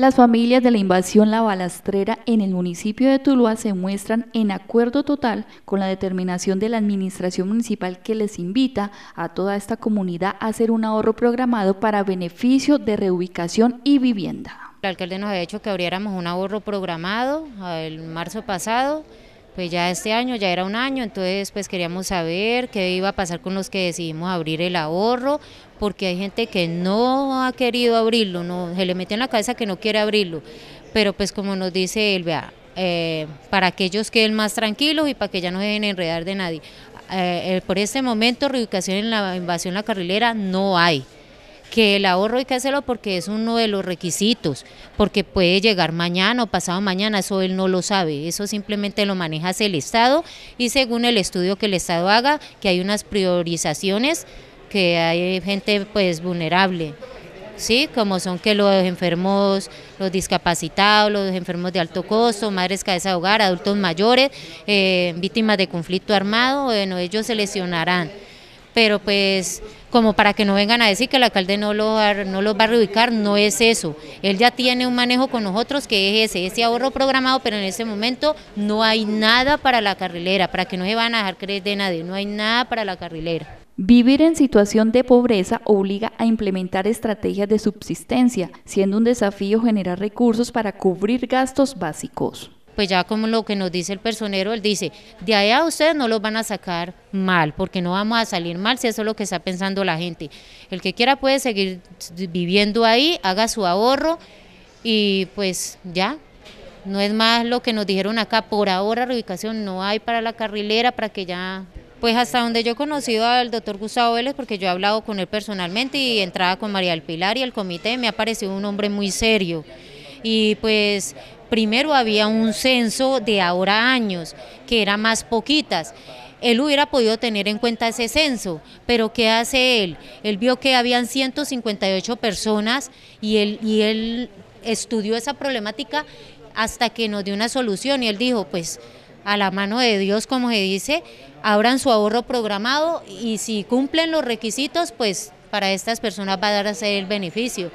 Las familias de la invasión La Balastrera en el municipio de Tuluá se muestran en acuerdo total con la determinación de la administración municipal que les invita a toda esta comunidad a hacer un ahorro programado para beneficio de reubicación y vivienda. El alcalde nos ha hecho que abriéramos un ahorro programado ah, el marzo pasado pues ya este año ya era un año, entonces pues queríamos saber qué iba a pasar con los que decidimos abrir el ahorro, porque hay gente que no ha querido abrirlo, no, se le mete en la cabeza que no quiere abrirlo, pero pues como nos dice él, vea, eh, para que ellos queden más tranquilos y para que ya no se dejen enredar de nadie. Eh, eh, por este momento reubicación en la invasión la carrilera no hay que el ahorro hay que hacerlo porque es uno de los requisitos, porque puede llegar mañana o pasado mañana, eso él no lo sabe, eso simplemente lo maneja el Estado y según el estudio que el Estado haga, que hay unas priorizaciones, que hay gente pues vulnerable. ¿sí? como son que los enfermos, los discapacitados, los enfermos de alto costo, madres cabeza de hogar, adultos mayores, eh, víctimas de conflicto armado, bueno, ellos se lesionarán pero pues como para que no vengan a decir que el alcalde no, no los va a reubicar, no es eso. Él ya tiene un manejo con nosotros que es ese, ese ahorro programado, pero en ese momento no hay nada para la carrilera, para que no se van a dejar creer de nadie, no hay nada para la carrilera. Vivir en situación de pobreza obliga a implementar estrategias de subsistencia, siendo un desafío generar recursos para cubrir gastos básicos pues ya como lo que nos dice el personero, él dice, de allá ustedes no los van a sacar mal, porque no vamos a salir mal si eso es lo que está pensando la gente. El que quiera puede seguir viviendo ahí, haga su ahorro y pues ya. No es más lo que nos dijeron acá, por ahora reubicación no hay para la carrilera, para que ya pues hasta donde yo he conocido al doctor Gustavo Vélez, porque yo he hablado con él personalmente y entraba con María del Pilar y el comité, me ha parecido un hombre muy serio. Y pues Primero había un censo de ahora años, que era más poquitas él hubiera podido tener en cuenta ese censo, pero ¿qué hace él? Él vio que habían 158 personas y él, y él estudió esa problemática hasta que nos dio una solución y él dijo, pues a la mano de Dios, como se dice, abran su ahorro programado y si cumplen los requisitos, pues para estas personas va a dar a el beneficio.